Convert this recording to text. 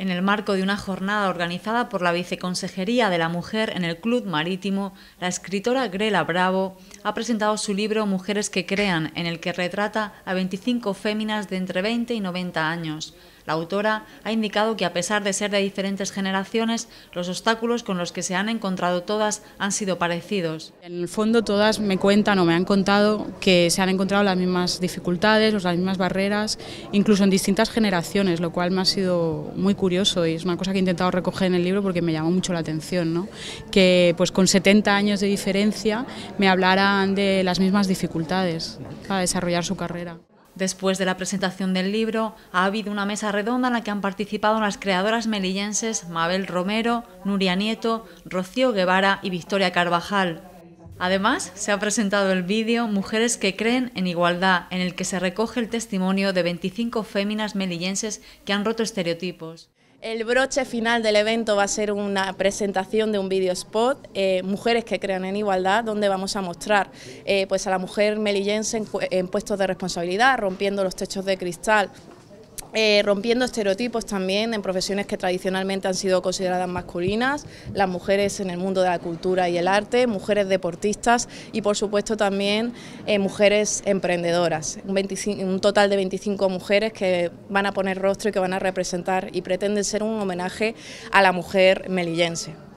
en el marco de una jornada organizada por la Viceconsejería de la Mujer en el Club Marítimo, la escritora Grela Bravo ha presentado su libro Mujeres que crean, en el que retrata a 25 féminas de entre 20 y 90 años. La autora ha indicado que a pesar de ser de diferentes generaciones, los obstáculos con los que se han encontrado todas han sido parecidos. En el fondo todas me cuentan o me han contado que se han encontrado las mismas dificultades, las mismas barreras, incluso en distintas generaciones, lo cual me ha sido muy curioso y es una cosa que he intentado recoger en el libro porque me llamó mucho la atención, que pues con 70 años de diferencia me hablaran de las mismas dificultades para desarrollar su carrera. Después de la presentación del libro, ha habido una mesa redonda en la que han participado las creadoras melillenses Mabel Romero, Nuria Nieto, Rocío Guevara y Victoria Carvajal. Además, se ha presentado el vídeo Mujeres que creen en igualdad, en el que se recoge el testimonio de 25 féminas melillenses que han roto estereotipos. El broche final del evento va a ser una presentación de un video spot, eh, Mujeres que crean en igualdad, donde vamos a mostrar eh, pues a la mujer melillense en puestos de responsabilidad, rompiendo los techos de cristal eh, rompiendo estereotipos también en profesiones que tradicionalmente han sido consideradas masculinas, las mujeres en el mundo de la cultura y el arte, mujeres deportistas y por supuesto también eh, mujeres emprendedoras, un, un, total de 25 mujeres que van a poner rostro y que van a representar y pretenden ser un homenaje a la mujer melillense.